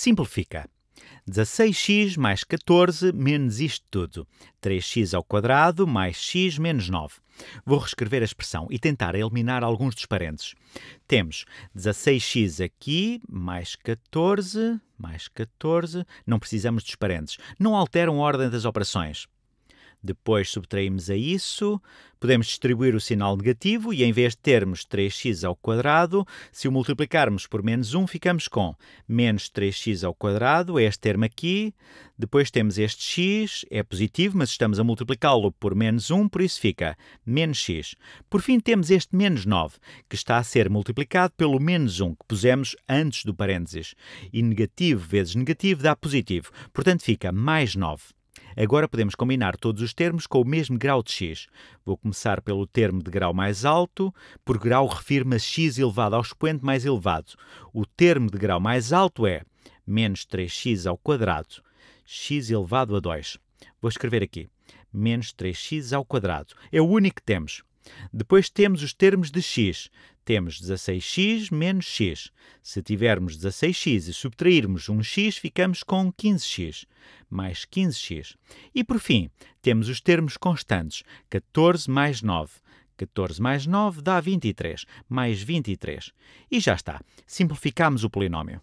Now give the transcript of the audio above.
Simplifica. 16x mais 14 menos isto tudo. 3x ao quadrado mais x menos 9. Vou reescrever a expressão e tentar eliminar alguns dos parênteses. Temos 16x aqui mais 14 mais 14. Não precisamos dos parênteses. Não alteram a ordem das operações. Depois subtraímos a isso, podemos distribuir o sinal negativo e em vez de termos 3x ao quadrado, se o multiplicarmos por menos 1, ficamos com menos 3x ao quadrado, é este termo aqui. Depois temos este x, é positivo, mas estamos a multiplicá-lo por menos 1, por isso fica menos x. Por fim, temos este menos 9, que está a ser multiplicado pelo menos 1, que pusemos antes do parênteses. E negativo vezes negativo dá positivo, portanto fica mais 9. Agora podemos combinar todos os termos com o mesmo grau de x. Vou começar pelo termo de grau mais alto. Por grau refiro a x elevado ao expoente mais elevado. O termo de grau mais alto é menos 3x ao quadrado, x elevado a 2. Vou escrever aqui. Menos 3x ao quadrado. É o único que temos. Depois temos os termos de x. Temos 16x menos x. Se tivermos 16x e subtrairmos um x, ficamos com 15x, mais 15x. E por fim, temos os termos constantes, 14 mais 9. 14 mais 9 dá 23, mais 23. E já está. Simplificamos o polinômio.